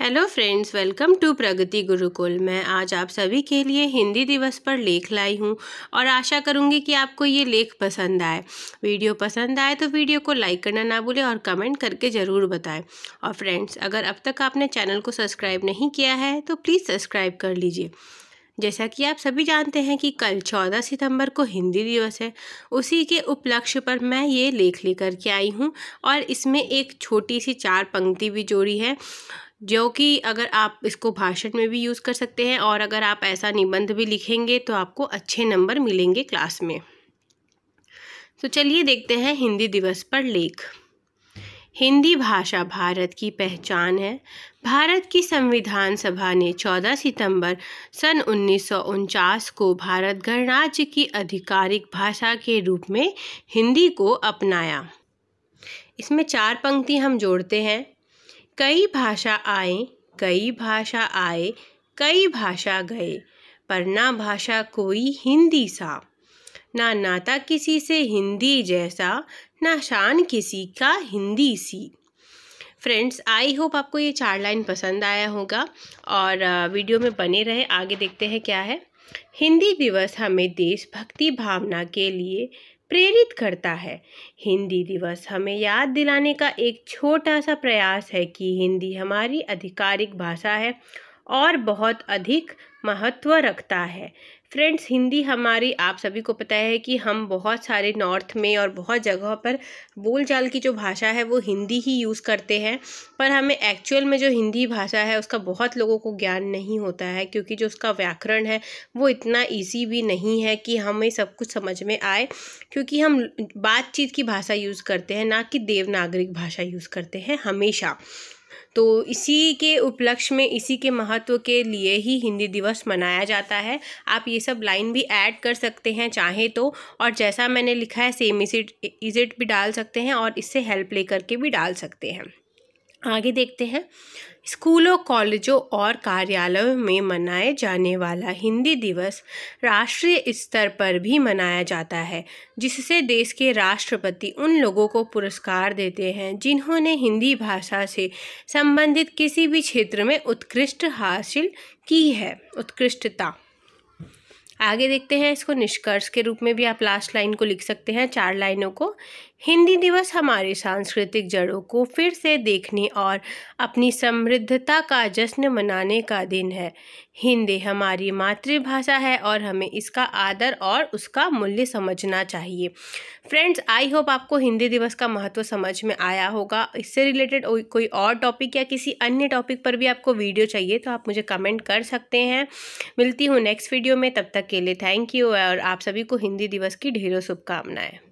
hello friends welcome to Pragati Gurukul मैं आज आप सभी के लिए हिंदी दिवस पर लेख लाई हूँ और आशा करूँगी कि आपको ये लेख पसंद आए वीडियो पसंद आए तो वीडियो को लाइक करना ना भूलें और कमेंट करके ज़रूर बताएं और फ्रेंड्स अगर अब तक आपने चैनल को सब्सक्राइब नहीं किया है तो प्लीज़ सब्सक्राइब कर लीजिए जैसा कि आप सभी जानते हैं कि कल चौदह सितंबर को हिंदी दिवस है उसी के उपलक्ष्य पर मैं ये लेख लेकर के आई हूँ और इसमें एक छोटी सी चार पंक्ति भी जोड़ी है जो कि अगर आप इसको भाषण में भी यूज़ कर सकते हैं और अगर आप ऐसा निबंध भी लिखेंगे तो आपको अच्छे नंबर मिलेंगे क्लास में तो चलिए देखते हैं हिंदी दिवस पर लेख हिंदी भाषा भारत की पहचान है भारत की संविधान सभा ने 14 सितंबर सन उन्नीस को भारत गणराज्य की आधिकारिक भाषा के रूप में हिंदी को अपनाया इसमें चार पंक्ति हम जोड़ते हैं कई भाषा आए कई भाषा आए कई भाषा गए पर ना भाषा कोई हिंदी सा ना नाता किसी से हिंदी जैसा ना शान किसी का हिंदी सी फ्रेंड्स आई होप आपको ये चार लाइन पसंद आया होगा और वीडियो में बने रहे आगे देखते हैं क्या है हिंदी दिवस हमें देशभक्ति भावना के लिए प्रेरित करता है हिंदी दिवस हमें याद दिलाने का एक छोटा सा प्रयास है कि हिंदी हमारी आधिकारिक भाषा है और बहुत अधिक महत्व रखता है फ्रेंड्स हिंदी हमारी आप सभी को पता है कि हम बहुत सारे नॉर्थ में और बहुत जगहों पर बोलचाल की जो भाषा है वो हिंदी ही यूज़ करते हैं पर हमें एक्चुअल में जो हिंदी भाषा है उसका बहुत लोगों को ज्ञान नहीं होता है क्योंकि जो उसका व्याकरण है वो इतना इजी भी नहीं है कि हमें सब कुछ समझ में आए क्योंकि हम बातचीत की भाषा यूज़ करते हैं ना कि देवनागरिक भाषा यूज़ करते हैं हमेशा तो इसी के उपलक्ष्य में इसी के महत्व के लिए ही हिंदी दिवस मनाया जाता है आप ये सब लाइन भी ऐड कर सकते हैं चाहें तो और जैसा मैंने लिखा है same is it is it भी डाल सकते हैं और इससे हेल्प ले के भी डाल सकते हैं आगे देखते हैं स्कूलों कॉलेजों और कार्यालयों में मनाए जाने वाला हिंदी दिवस राष्ट्रीय स्तर पर भी मनाया जाता है जिससे देश के राष्ट्रपति उन लोगों को पुरस्कार देते हैं जिन्होंने हिंदी भाषा से संबंधित किसी भी क्षेत्र में उत्कृष्ट हासिल की है उत्कृष्टता आगे देखते हैं इसको निष्कर्ष के रूप में भी आप लास्ट लाइन को लिख सकते हैं चार लाइनों को हिंदी दिवस हमारे सांस्कृतिक जड़ों को फिर से देखने और अपनी समृद्धता का जश्न मनाने का दिन है हिंदी हमारी मातृभाषा है और हमें इसका आदर और उसका मूल्य समझना चाहिए फ्रेंड्स आई होप आपको हिंदी दिवस का महत्व समझ में आया होगा इससे रिलेटेड कोई और टॉपिक या किसी अन्य टॉपिक पर भी आपको वीडियो चाहिए तो आप मुझे कमेंट कर सकते हैं मिलती हूँ नेक्स्ट वीडियो में तब तक तक के लिए थैंक यू और आप सभी को हिंदी दिवस की ढेरों शुभकामनाएं